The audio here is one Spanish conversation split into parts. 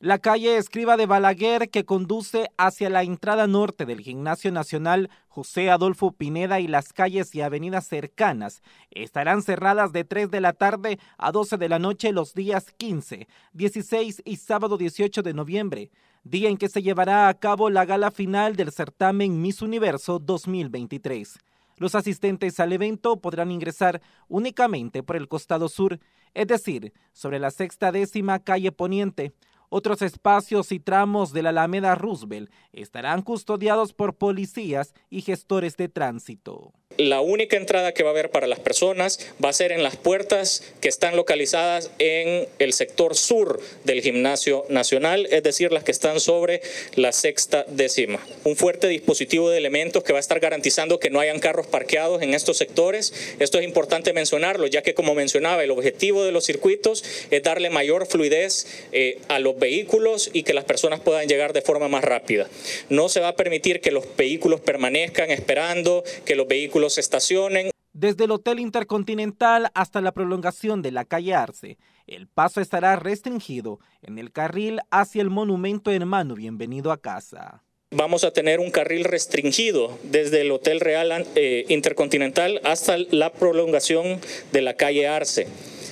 La calle Escriba de Balaguer, que conduce hacia la entrada norte del Gimnasio Nacional José Adolfo Pineda y las calles y avenidas cercanas, estarán cerradas de 3 de la tarde a 12 de la noche los días 15, 16 y sábado 18 de noviembre, día en que se llevará a cabo la gala final del certamen Miss Universo 2023. Los asistentes al evento podrán ingresar únicamente por el costado sur, es decir, sobre la sexta décima calle poniente otros espacios y tramos de la Alameda Roosevelt estarán custodiados por policías y gestores de tránsito la única entrada que va a haber para las personas va a ser en las puertas que están localizadas en el sector sur del gimnasio nacional, es decir, las que están sobre la sexta décima. Un fuerte dispositivo de elementos que va a estar garantizando que no hayan carros parqueados en estos sectores. Esto es importante mencionarlo, ya que como mencionaba, el objetivo de los circuitos es darle mayor fluidez eh, a los vehículos y que las personas puedan llegar de forma más rápida. No se va a permitir que los vehículos permanezcan esperando, que los vehículos estacionen. Desde el Hotel Intercontinental hasta la prolongación de la calle Arce, el paso estará restringido en el carril hacia el monumento Hermano Bienvenido a Casa. Vamos a tener un carril restringido desde el Hotel Real eh, Intercontinental hasta la prolongación de la calle Arce.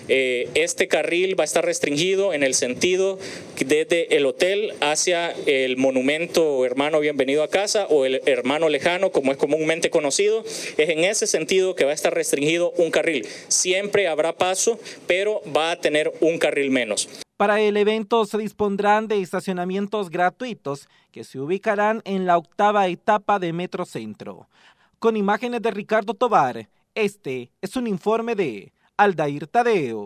Eh, este carril va a estar restringido en el sentido desde el hotel hacia el monumento hermano bienvenido a casa o el hermano lejano, como es comúnmente conocido. Es en ese sentido que va a estar restringido un carril. Siempre habrá paso, pero va a tener un carril menos. Para el evento se dispondrán de estacionamientos gratuitos que se ubicarán en la octava etapa de Metro Centro. Con imágenes de Ricardo Tobar, este es un informe de Aldair Tadeo.